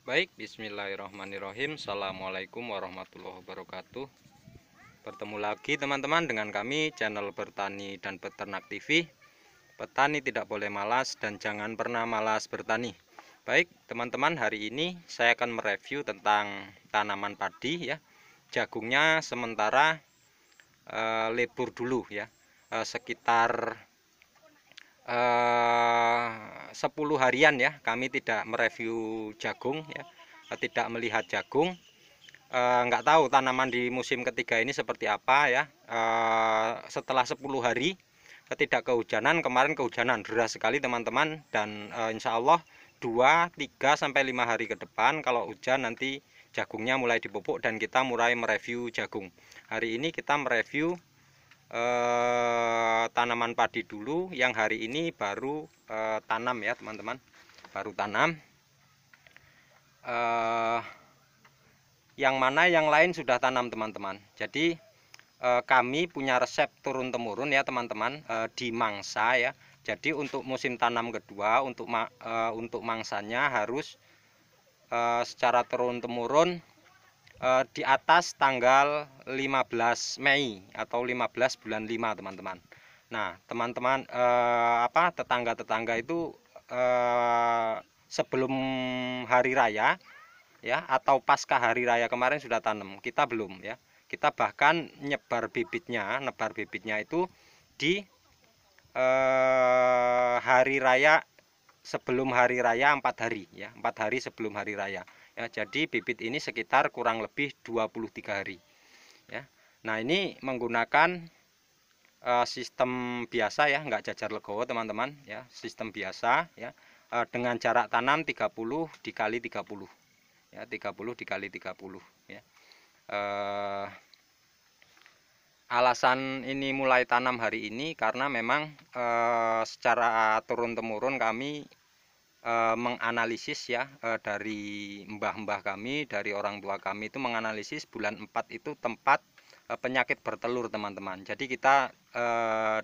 Baik, bismillahirrahmanirrahim Assalamualaikum warahmatullahi wabarakatuh Bertemu lagi teman-teman dengan kami channel Bertani dan Peternak TV Petani tidak boleh malas dan jangan pernah malas bertani Baik, teman-teman hari ini saya akan mereview tentang tanaman padi ya Jagungnya sementara e, lebur dulu ya e, Sekitar 10 eh, harian ya kami tidak mereview jagung ya eh, tidak melihat jagung e, nggak tahu tanaman di musim ketiga ini seperti apa ya setelah 10 hari tidak kehujanan kemarin kehujanan deras sekali teman-teman dan e, insya Allah 2, 3 sampai 5 hari ke depan kalau hujan nanti jagungnya mulai dipupuk dan kita mulai mereview jagung hari ini kita mereview eh, tanaman padi dulu yang hari ini baru eh, tanam ya teman-teman baru tanam eh, yang mana yang lain sudah tanam teman-teman jadi eh, kami punya resep turun temurun ya teman-teman eh, di mangsa ya jadi untuk musim tanam kedua untuk eh, untuk mangsanya harus eh, secara turun temurun Eh, di atas tanggal 15 Mei atau 15 bulan 5 teman-teman nah teman-teman eh, apa tetangga-tetangga itu eh, sebelum hari raya ya atau pasca hari raya kemarin sudah tanam kita belum ya kita bahkan nyebar bibitnya nebar bibitnya itu di eh, hari raya sebelum hari raya empat hari ya empat hari sebelum hari raya ya jadi bibit ini sekitar kurang lebih 23 hari ya nah ini menggunakan uh, sistem biasa ya nggak jajar legowo teman-teman ya sistem biasa ya uh, dengan jarak tanam 30 dikali 30 ya 30 dikali 30 ya uh, alasan ini mulai tanam hari ini karena memang e, secara turun temurun kami e, menganalisis ya e, dari mbah-mbah kami, dari orang tua kami itu menganalisis bulan 4 itu tempat e, penyakit bertelur teman-teman. Jadi kita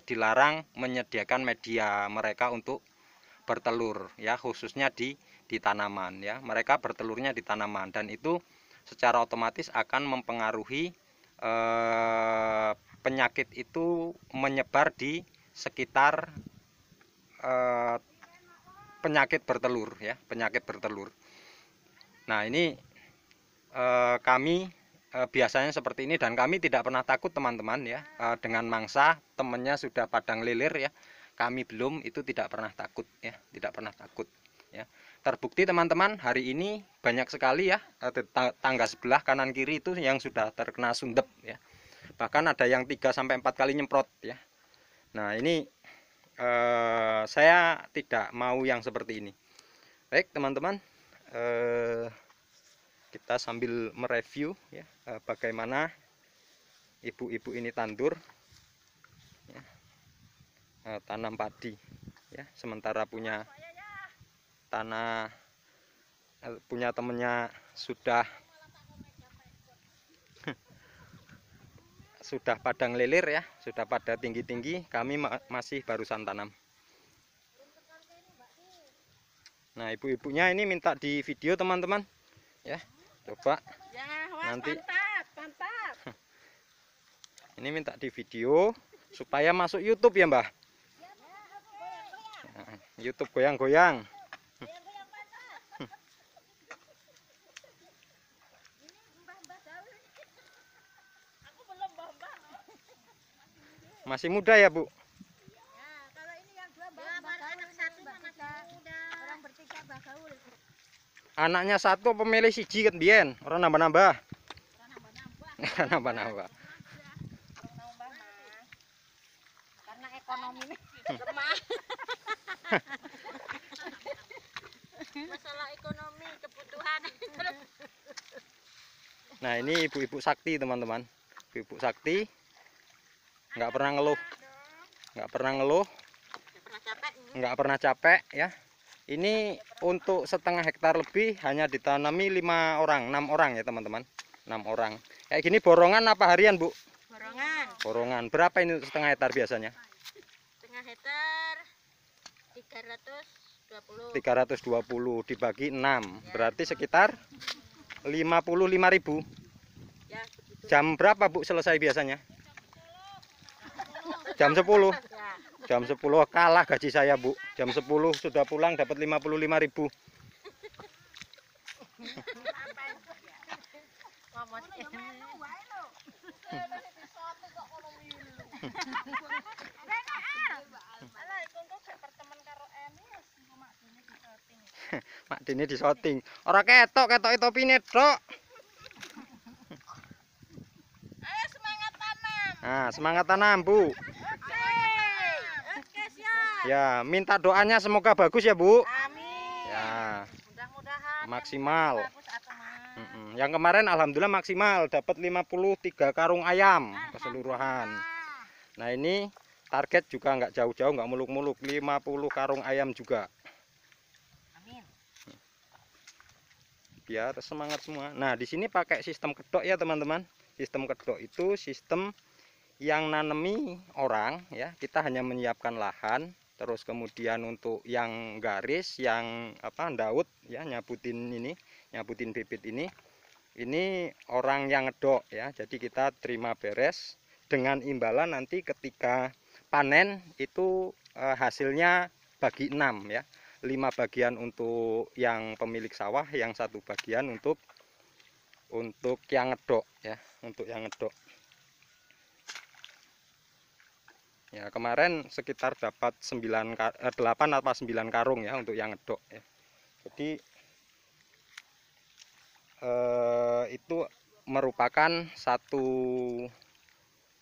dilarang menyediakan media mereka untuk bertelur ya khususnya di di tanaman ya. Mereka bertelurnya di tanaman dan itu secara otomatis akan mempengaruhi penyakit itu menyebar di sekitar penyakit bertelur ya penyakit bertelur nah ini e, kami e, biasanya seperti ini dan kami tidak pernah takut teman-teman ya e, dengan mangsa temennya sudah padang lilir ya kami belum itu tidak pernah takut ya tidak pernah takut ya terbukti teman-teman hari ini banyak sekali ya tangga sebelah kanan kiri itu yang sudah terkena sundep ya bahkan ada yang 3 sampai 4 kali nyemprot ya nah ini eh, saya tidak mau yang seperti ini baik teman-teman eh, kita sambil mereview ya eh, bagaimana ibu-ibu ini tandur ya, eh, tanam padi ya sementara punya tanah eh, punya temennya sudah sudah padang leler ya, sudah pada tinggi-tinggi, kami masih barusan tanam. Nah, ibu-ibunya ini minta di video teman-teman. Ya, coba. Ya, was, nanti mantap, mantap. Ini minta di video supaya masuk YouTube ya, Mbah. Ya, nah, YouTube goyang-goyang. Masih muda ya, Bu? Anaknya satu pemilih siji kan biyen, orang nambah-nambah. Nambah-nambah. Karena ekonomi ini. Masalah ekonomi, kebutuhan. Nah, ini ibu-ibu sakti, teman-teman. Ibu-ibu sakti nggak pernah ngeluh nggak pernah ngeluh nggak pernah capek ya ini untuk setengah hektar lebih hanya ditanami lima orang enam orang ya teman-teman enam orang kayak gini borongan apa harian bu borongan borongan berapa ini setengah hektar biasanya setengah hektar dua puluh dibagi enam ya. berarti sekitar lima 55.000 ya, ribu. jam berapa bu selesai biasanya jam 10 jam 10 kalah gaji saya bu jam 10 sudah pulang dapat 55 ribu Mak Dini di orang ketok, ketok itu pine, Dok. semangat Nah, semangat tanam, Bu. Ya, minta doanya semoga bagus ya, Bu. Amin. Ya. Mudah-mudahan maksimal. bagus, mm -mm. yang kemarin alhamdulillah maksimal dapat 53 karung ayam keseluruhan. Nah, ini target juga nggak jauh-jauh, nggak muluk-muluk, 50 karung ayam juga. Amin. Biar semangat semua. Nah, di sini pakai sistem kedok ya, teman-teman. Sistem kedok itu sistem yang nanemi orang ya kita hanya menyiapkan lahan terus kemudian untuk yang garis yang apa daud ya nyabutin ini nyabutin bibit ini ini orang yang ngedok ya jadi kita terima beres dengan imbalan nanti ketika panen itu eh, hasilnya bagi enam ya lima bagian untuk yang pemilik sawah yang satu bagian untuk untuk yang ngedok ya untuk yang ngedok ya kemarin sekitar dapat 9 8 eh, apa 9 karung ya untuk yang ngedok ya. jadi eh, itu merupakan satu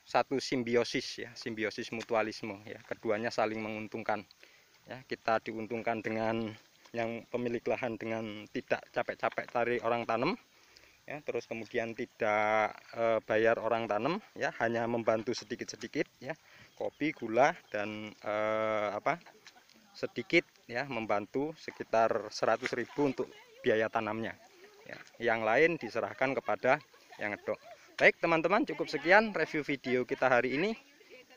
satu simbiosis ya simbiosis mutualisme ya keduanya saling menguntungkan ya kita diuntungkan dengan yang pemilik lahan dengan tidak capek-capek cari orang tanam ya terus kemudian tidak e, bayar orang tanam ya hanya membantu sedikit-sedikit ya kopi gula dan e, apa sedikit ya membantu sekitar 100.000 untuk biaya tanamnya ya. yang lain diserahkan kepada yang ngedok baik teman-teman cukup sekian review video kita hari ini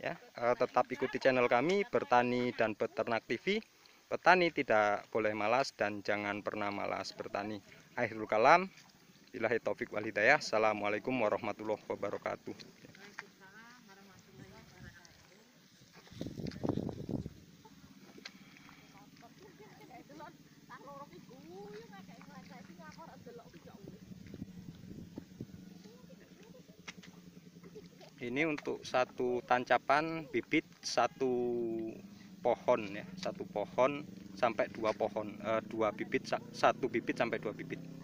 ya e, tetap ikuti channel kami bertani dan peternak TV petani tidak boleh malas dan jangan pernah malas bertani akhirul kalam Ilahi taufik wal hidayah. Assalamualaikum warahmatullahi wabarakatuh. ini untuk satu tancapan bibit satu pohon ya satu pohon sampai dua pohon eh, dua bibit satu bibit sampai dua bibit